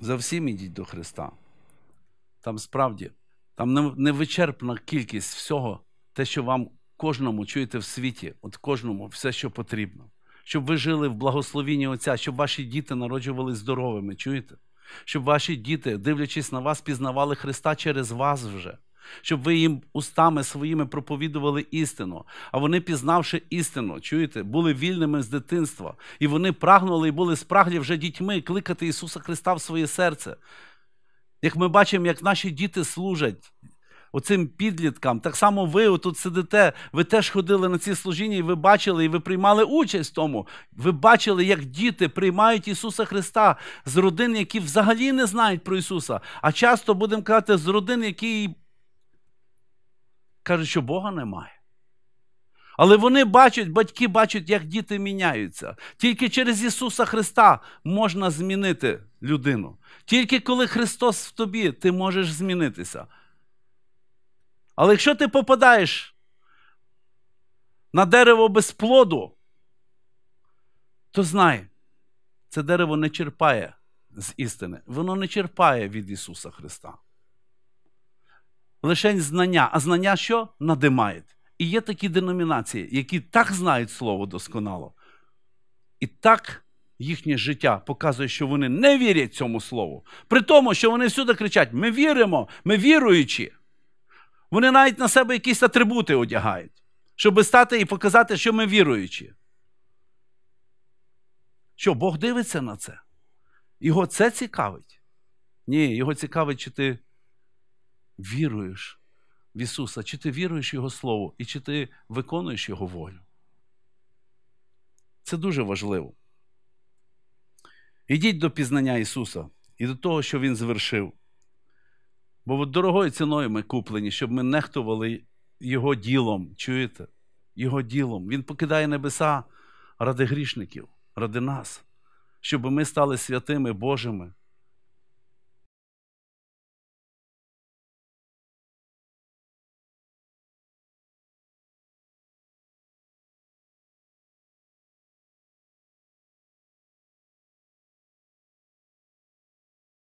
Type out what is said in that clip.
За всім ідіть до Христа. Там справді, там невичерпна кількість всього, те, що вам кожному чуєте в світі, от кожному все, що потрібно. Щоб ви жили в благословінні Отця, щоб ваші діти народжували здоровими, чуєте? Щоб ваші діти, дивлячись на вас, пізнавали Христа через вас вже щоб ви їм устами своїми проповідували істину. А вони, пізнавши істину, чуєте, були вільними з дитинства. І вони прагнули і були спраглі вже дітьми кликати Ісуса Христа в своє серце. Як ми бачимо, як наші діти служать. Оцим підліткам, так само ви отут сидите, ви теж ходили на ці служіння, і ви бачили, і ви приймали участь в тому. Ви бачили, як діти приймають Ісуса Христа з родин, які взагалі не знають про Ісуса, а часто будемо казати з родин, які кажуть, що Бога немає. Але вони бачать, батьки бачать, як діти міняються. Тільки через Ісуса Христа можна змінити людину. Тільки коли Христос в тобі, ти можеш змінитися. Але якщо ти попадаєш на дерево без плоду, то знай, це дерево не черпає з істини, воно не черпає від Ісуса Христа. Лишень знання, а знання що надимають. І є такі деномінації, які так знають слово досконало, і так їхнє життя показує, що вони не вірять цьому слову. При тому, що вони всюди кричать: ми віримо, ми віруючі. Вони навіть на себе якісь атрибути одягають, щоб стати і показати, що ми віруючі. Що Бог дивиться на це? Його це цікавить? Ні, його цікавить, чи ти віруєш в Ісуса, чи ти віруєш Його Слову, і чи ти виконуєш Його волю. Це дуже важливо. Ідіть до пізнання Ісуса і до того, що Він звершив. Бо дорогою ціною ми куплені, щоб ми нехтували Його ділом, чуєте? Його ділом. Він покидає небеса ради грішників, ради нас, щоб ми стали святими Божими.